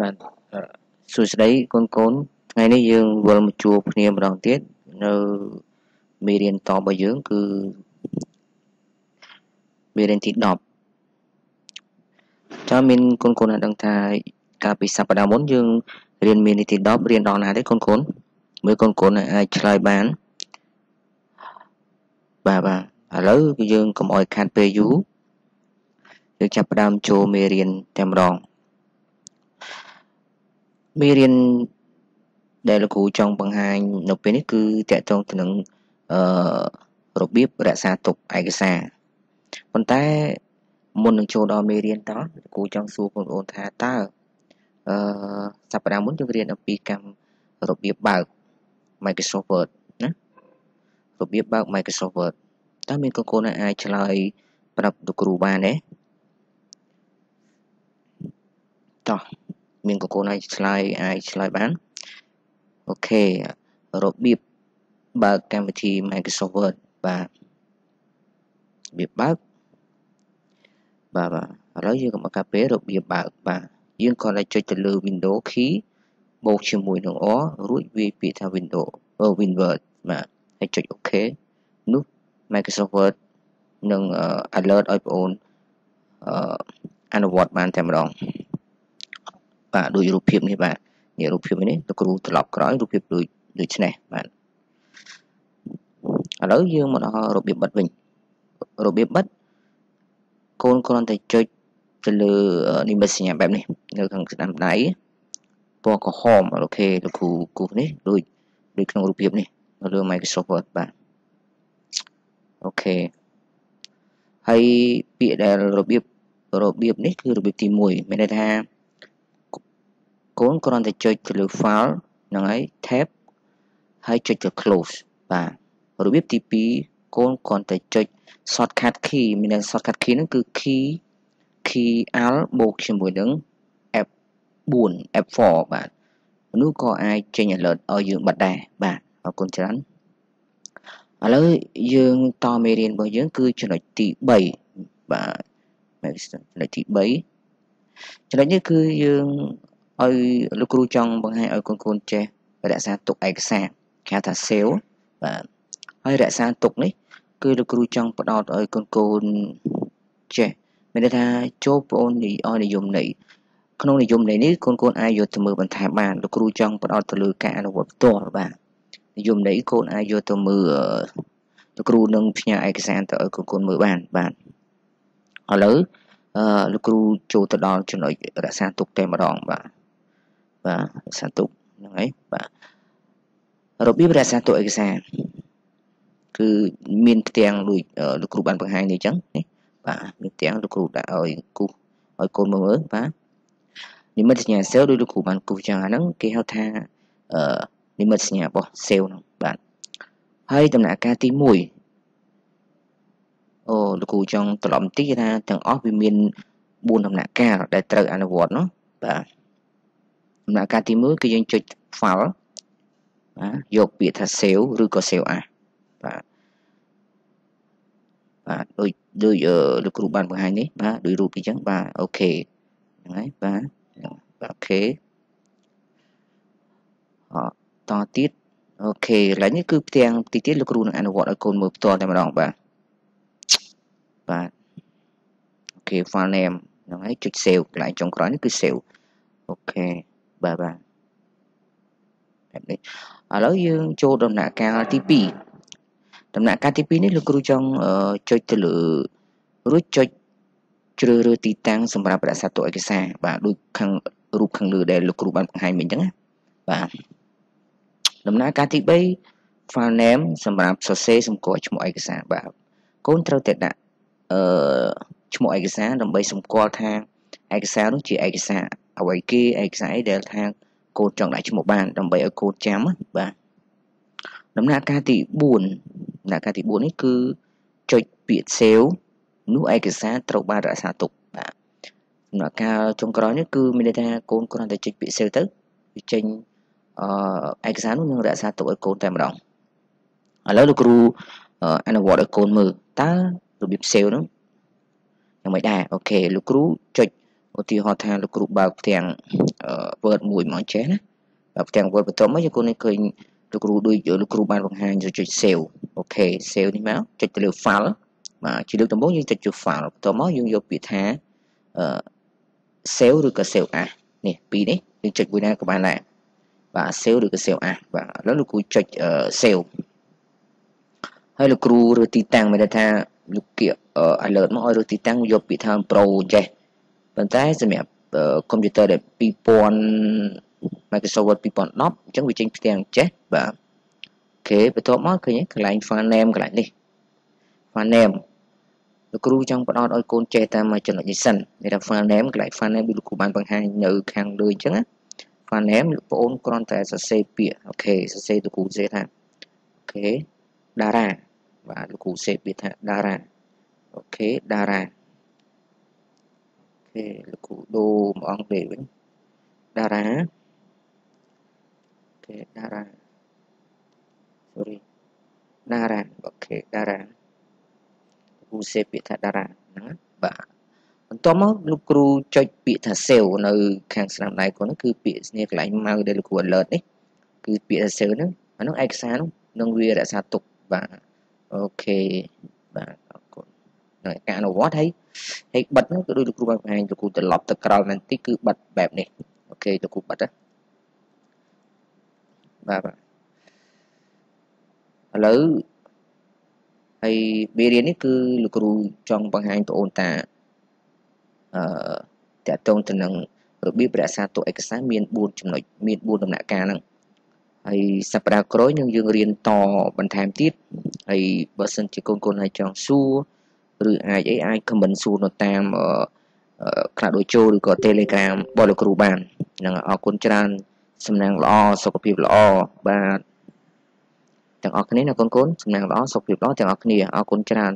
បាទសួស្តីកូនកូនថ្ងៃនេះយើងវិលមកជួបគ្នាម្ដងទៀតនៅមេរៀនតរបស់យើង គឺមេរៀនទី10ចាំមានកូនកូនអាចដឹងថាកាលពីសប្តាហ៍មុនយើងរៀនមេរៀនទី10រៀនដល់ណាទេកូនកូនមើលកូនកូនអាចឆ្លើយបានបាទបាទឥឡូវគឺយើងកុំអោយខាត់ពេលយូរយើងចាប់ផ្ដើមចូលមេរៀនតែម្ដងមេរៀនដែលលោកគ្រូចង់បង្ហាញ នៅពេលនេះគឺតកតងទៅនឹងអឺរបៀបរក្សាទុកឯកសារប៉ុន្តែ មុននឹងចូលដល់មេរៀនតោះលោកគ្រូចង់សួរបងប្អូនថាតើអឺសប្តាហ៍មុនយើងរៀនអំពីកម្មរបៀបបើក Microsoft Word ណា របៀបបើក Microsoft Word តើមានកូនកូនអាចឆ្លើយ ប្រាប់លោកគ្រូបានទេតោះមានកកូនអាចឆ្លើយអាចឆ្លើយបានអូខេរបៀបបើកកម្មវិធី Microsoft Word បាទរបៀបបើកបាទបាទឥឡូវយើងកុំកាពេលរបៀបបើកបាទយើងគ្រាន់តែចុចទៅលើ Window key បូក ជាមួយនឹង or រួចវាយពាក្យថា Window WinWord បាទហើយចុច OK នោះ Microsoft Word នឹង alert ឲ្យបងអូនអនុវត្តបានតែម្ដងបាទដូចរូបភាពនេះបាទនេះរូបភាពនេះលោកគ្រូត្រឡប់ក្រោយរូបភាពដូចដូចនេះបាទឥឡូវយើងមកដល់របៀបបិទវិញរបៀបបិទកូនគ្រាន់តែចុចទៅលើនិមិត្តសញ្ញាបែបនេះនៅខាងស្ដាំដៃពណ៌ក្រហមអូខេលោកគ្រូគូនេះដូចដូចក្នុងរូបភាពនេះនៅលើ Microsoft Word បាទអូខេហើយពាក្យដែល របៀបរបៀបនេះគឺរបៀបទី1មានន័យថាកូនគ្រាន់តែចុចទៅលើ file ហ្នឹងហើយ tab ហើយចុចទៅ close បាទរបៀបទី2កូនគ្រាន់តែចុច shortcut key មានន័យ shortcut key ហ្នឹងគឺ key key alt បូកជាមួយនឹង f 4 f4 បាទមនុស្សក៏អាចចេញ alert ឲ្យយើងបាត់ដែរបាទអរគុណច្រើនឥឡូវយើងតមេរៀនរបស់យើង គឺចំណុចទី3បាទ Next ចំណុចទី3ចំណុចនេះគឺយើងអឲ្យលោកគ្រូចង់បង្ហាញឲ្យកូនកូនចេះរក្សាទុកឯកសារគេហៅថា sale បាទហើយរក្សាទុកនេះ គឺលោកគ្រូចង់ផ្ដោតឲ្យកូនកូនចេះមានន័យថាចូលប្អូននិយនិយមន័យក្នុងនិយមន័យនេះកូនកូនអាចយកទៅមើលបន្ថែមបានលោកគ្រូចង់ផ្ដោតទៅលើការអនុវត្តផ្ទាល់បាទនិយមន័យកូនអាចយកទៅមើលលោកគ្រូនឹងផ្ញើឯកសារទៅឲ្យកូនកូនមើលបានបាទឥឡូវអឺលោកគ្រូចូលទៅដល់ចំណុចរក្សាទុកតែម្ដងបាទបាទសាទុហ្នឹងហើយបាទរបៀបរក្សាទុកឯកសារគឺមានផ្ទាំងដូចលោកគ្រូបានបង្ហាញនេះអញ្ចឹងនេះបាទមានផ្ទាំងលោកគ្រូដាក់ឲ្យគូសឲ្យកូនមើលបាទនិមិត្តសញ្ញាសែលដូចលោកគ្រូបានគូសចឹងអាហ្នឹងគេហៅថាអឺនិមិត្តសញ្ញារបស់សែលហ្នឹងបាទហើយដំណាក់កាលទី1អូលោកគ្រូចង់ត្រឡប់បន្តិចថាទាំងអស់វាមាន4ដំណាក់កាលដែលត្រូវអនុវត្តនោះបាទដំណាក់កាលទី1គឺយើងចុច file បាទយកពាក្យថា save ឬក៏ save as បាទបាទដូចដូចលោកគ្រូបានបង្ហាញនេះបាទដូចរូបនេះអញ្ចឹងបាទអូខេហ្នឹងហើយបាទអូខេអតទៀតអូខេឡើយនេះគឺផ្ទាំងទីទៀតលោកគ្រូនឹងអនុវត្តឲ្យកូនមើលផ្ទាល់តែម្ដងបាទបាទអូខេ file name ហ្នឹងហើយចុច save កន្លែងចុងក្រោយនេះគឺ save អូខេបាទបាទបែបនេះឥឡូវយើងចូលដំណាក់កាលទី2ដំណាក់កាលទី2នេះលោកគ្រូចង់ចុចទៅលើរួចចុចជ្រើសរើសទីតាំងសម្រាប់រក្សាទុកឯកសារបាទដូចខាងរូបខាងលើដែលលោកគ្រូបានបង្ហាញមិញអញ្ចឹងណាបាទដំណើរការទី3 file name សម្រាប់សរសេរសម្គាល់ឈ្មោះឯកសារបាទកូនត្រូវតែដាក់អឺឈ្មោះឯកសារដើម្បី សម្គាល់ថាឯកសារនោះជាឯកសារអ្វីគេឯកសារអីដែលថា កូដចង់ដាក់ឈ្មោះបានដើម្បីឲ្យកូដចាំបាទដំណាក់កាលទី4ដំណាក់កាលទី4នេះគឺចុចពាក្យ save នោះឯកសារត្រូវបានរក្សាទុកបាទដំណាក់កាលចុងក្រោយនេះគឺមានន័យថាកូនគ្រាន់តែចុចពាក្យ save ទៅវាចេញអឺឯកសារនោះនឹងរក្សាទុកឲ្យកូនតែម្ដងឥឡូវលោកគ្រូអនុវត្តឲ្យកូនមើលតើរបៀប save នោះយ៉ាងម៉េចដែរអូខេលោកគ្រូចុចឧទាហរណ៍ថាលោកគ្រូបើកផ្ទាំង Word មួយមកចេះណាបើផ្ទាំង Word បន្ទាប់មកយើងគូនេះឃើញលោកគ្រូដូចលោកគ្រូបានបង្ហាញចុច save អូខេ save នេះមកចុចទៅលើ file បាទជាលើកដំបូងយើងចុចចូល file បន្ទាប់មកយើងយកពាក្យថាអឺ save ឬក៏ save as នេះពីរនេះយើងចុចមួយណាក៏បានដែរបាទ save ឬក៏ save as បាទឥឡូវលោកគ្រូចុច save ហើយលោកគ្រូឬទីតាំងមានន័យថាលោកគៀ alert មកឲ្យឬទីតាំងយកពាក្យថា pro ចេះប៉ុន្តែសម្រាប់កុំព្យូទ័រដែល2000 Microsoft Word 2010អញ្ចឹងវាចេញផ្ទាំងចេះបាទអូខេបន្ទាប់មកឃើញកន្លែង file name កន្លែងនេះ file name លោកគ្រូចង់បដោតឲ្យកូនចេះតាមមួយចំណុចនេះសិនមានថា file name កន្លែង file name ដូចលោកគ្រូបានបង្ហាញនៅខាងលើអញ្ចឹងណា file name លោកប្អូនគ្រាន់តែសរសេរពាក្យអូខេសរសេរលោកគ្រូសេថាអូខេតារាបាទលោកគ្រូសេពាក្យថាតារាអូខេតារាទេលោកគ្រូដូម្អងដេវិញតារាគេតារា sorry តារាអូខេតារាគ្រូសេពាក្យថាតារាណាបាទបន្ទាប់មកលោកគ្រូចុចពាក្យថា sale នៅ ខាងស្នាមដៃគាត់ហ្នឹងគឺពាក្យស្នាកន្លែងម៉ៅដែលលោកគ្រូ alert នេះគឺពាក្យថា sale ហ្នឹងអានោះឯកសារនោះនឹងវារក្សាទុកបាទអូខេបាទការអនុវត្តហើយហើយបិទហ្នឹងគឺដូចលោកគ្រូបានបង្ហាញលោកគ្រូត្រឡប់ទៅក្រោយបន្តិចគឺបិទបែបនេះអូខេលោកគ្រូបិទណាបាទឥឡូវហើយមេរៀននេះគឺលោកគ្រូចង់បង្ហាញបងអូនតាអឺតកតងទៅនឹងរបៀបរក្សាទុកឯកសារមាន4ចំណុចមាន4ដំណាក់កាលហ្នឹងហើយសប្តាហ៍ក្រោយនឹងយើងរៀនតបន្ថែមទៀតហើយបើសិនជាកូនកូនហើយចង់សួរឬអាចអីអាច comment សួរនៅតាមក្រាដូជូឬក៏ Telegram បរិគ្រូបាននឹងអរគុណច្រើនសំណាងល្អសុខភាពល្អបាទទាំងអស់គ្នាណាកូនកូនសំណាងល្អសុខភាពល្អទាំងអស់គ្នាអរគុណច្រើន